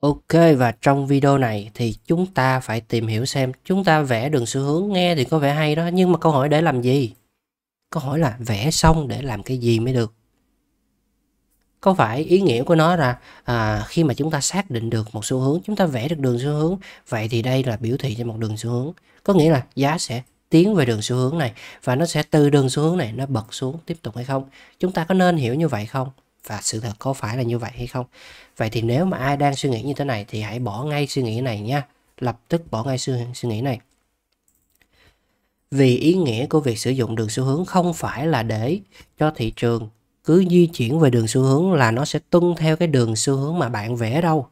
Ok và trong video này thì chúng ta phải tìm hiểu xem chúng ta vẽ đường xu hướng nghe thì có vẻ hay đó nhưng mà câu hỏi để làm gì? Câu hỏi là vẽ xong để làm cái gì mới được? Có phải ý nghĩa của nó là à, khi mà chúng ta xác định được một xu hướng chúng ta vẽ được đường xu hướng vậy thì đây là biểu thị cho một đường xu hướng có nghĩa là giá sẽ tiến về đường xu hướng này và nó sẽ từ đường xu hướng này nó bật xuống tiếp tục hay không? Chúng ta có nên hiểu như vậy không? và sự thật có phải là như vậy hay không vậy thì nếu mà ai đang suy nghĩ như thế này thì hãy bỏ ngay suy nghĩ này nha lập tức bỏ ngay suy, suy nghĩ này vì ý nghĩa của việc sử dụng đường xu hướng không phải là để cho thị trường cứ di chuyển về đường xu hướng là nó sẽ tuân theo cái đường xu hướng mà bạn vẽ đâu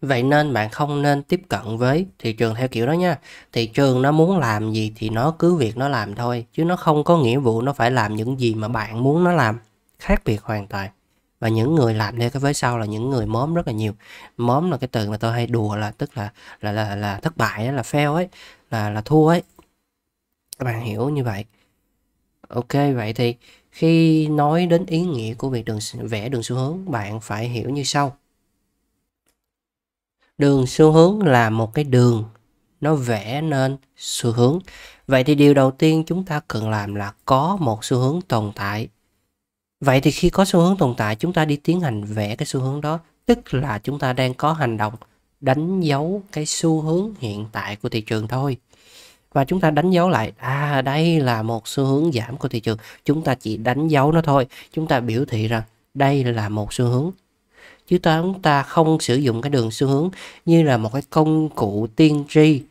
vậy nên bạn không nên tiếp cận với thị trường theo kiểu đó nha thị trường nó muốn làm gì thì nó cứ việc nó làm thôi chứ nó không có nghĩa vụ nó phải làm những gì mà bạn muốn nó làm khác biệt hoàn toàn và những người làm nên cái vế sau là những người móm rất là nhiều móm là cái từ mà tôi hay đùa là tức là là là, là thất bại ấy, là fail ấy là là thua ấy các bạn hiểu như vậy ok vậy thì khi nói đến ý nghĩa của việc đường vẽ đường xu hướng bạn phải hiểu như sau đường xu hướng là một cái đường nó vẽ nên xu hướng vậy thì điều đầu tiên chúng ta cần làm là có một xu hướng tồn tại Vậy thì khi có xu hướng tồn tại chúng ta đi tiến hành vẽ cái xu hướng đó, tức là chúng ta đang có hành động đánh dấu cái xu hướng hiện tại của thị trường thôi. Và chúng ta đánh dấu lại, à đây là một xu hướng giảm của thị trường, chúng ta chỉ đánh dấu nó thôi, chúng ta biểu thị rằng đây là một xu hướng. Chứ chúng ta không sử dụng cái đường xu hướng như là một cái công cụ tiên tri,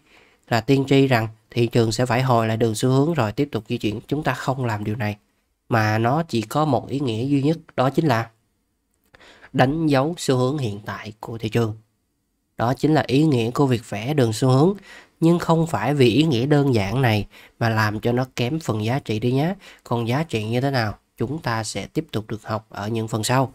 là tiên tri rằng thị trường sẽ phải hồi lại đường xu hướng rồi tiếp tục di chuyển, chúng ta không làm điều này mà nó chỉ có một ý nghĩa duy nhất đó chính là đánh dấu xu hướng hiện tại của thị trường. Đó chính là ý nghĩa của việc vẽ đường xu hướng, nhưng không phải vì ý nghĩa đơn giản này mà làm cho nó kém phần giá trị đi nhé. Còn giá trị như thế nào, chúng ta sẽ tiếp tục được học ở những phần sau.